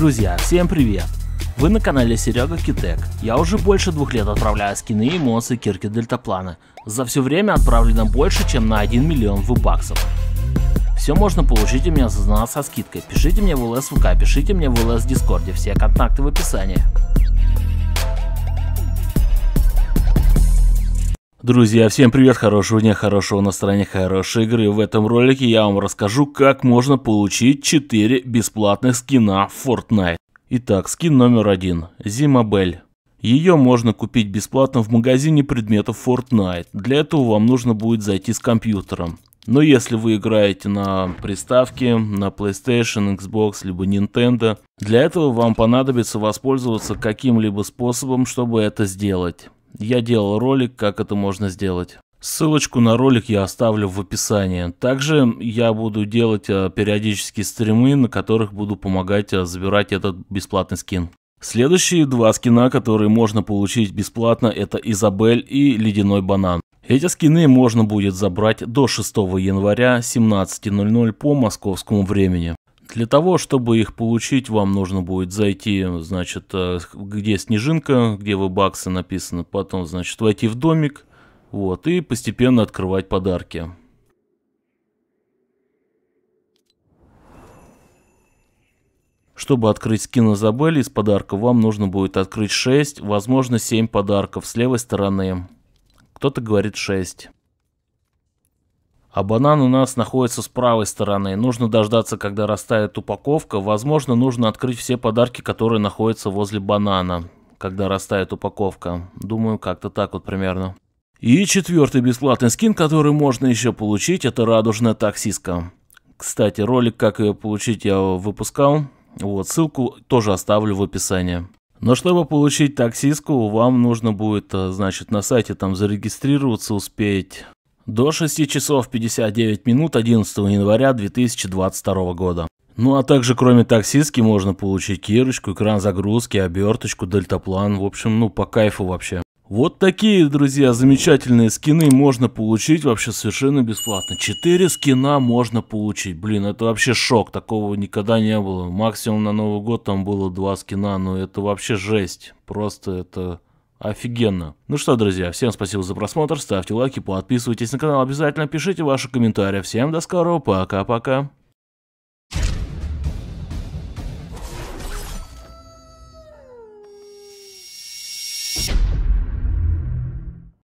Друзья, всем привет! Вы на канале Серега Китек. Я уже больше двух лет отправляю скины и эмоции кирки дельтаплана. За все время отправлено больше, чем на 1 миллион вебаксов. Все можно получить у меня за знал со скидкой. Пишите мне в ЛС ВК, пишите мне в ЛС Дискорде, все контакты в описании. Друзья, всем привет, хорошего дня, хорошего настроения, хорошей игры. В этом ролике я вам расскажу, как можно получить 4 бесплатных скина в Fortnite. Итак, скин номер один. Зимабель. Ее можно купить бесплатно в магазине предметов Fortnite. Для этого вам нужно будет зайти с компьютером. Но если вы играете на приставке, на PlayStation, Xbox, либо Nintendo, для этого вам понадобится воспользоваться каким-либо способом, чтобы это сделать. Я делал ролик, как это можно сделать. Ссылочку на ролик я оставлю в описании. Также я буду делать э, периодические стримы, на которых буду помогать э, забирать этот бесплатный скин. Следующие два скина, которые можно получить бесплатно, это Изабель и Ледяной Банан. Эти скины можно будет забрать до 6 января 17.00 по московскому времени. Для того, чтобы их получить, вам нужно будет зайти, значит, э, где снежинка, где вы баксы написано, потом, значит, войти в домик, вот, и постепенно открывать подарки. Чтобы открыть скин Изабелли из подарка, вам нужно будет открыть 6, возможно 7 подарков с левой стороны. Кто-то говорит 6. А банан у нас находится с правой стороны. Нужно дождаться, когда растает упаковка. Возможно, нужно открыть все подарки, которые находятся возле банана, когда растает упаковка. Думаю, как-то так вот примерно. И четвертый бесплатный скин, который можно еще получить, это радужная таксистка. Кстати, ролик, как ее получить, я выпускал. Вот, ссылку тоже оставлю в описании. Но чтобы получить таксистку, вам нужно будет, э, значит, на сайте там зарегистрироваться, успеть до 6 часов 59 минут 11 января 2022 года. Ну а также кроме таксистки можно получить кирочку, экран загрузки, оберточку, дельтаплан. В общем, ну по кайфу вообще. Вот такие, друзья, замечательные скины можно получить вообще совершенно бесплатно. Четыре скина можно получить. Блин, это вообще шок, такого никогда не было. Максимум на Новый год там было два скина, но это вообще жесть. Просто это Офигенно. Ну что, друзья, всем спасибо за просмотр, ставьте лайки, подписывайтесь на канал обязательно, пишите ваши комментарии. Всем до скорого, пока-пока.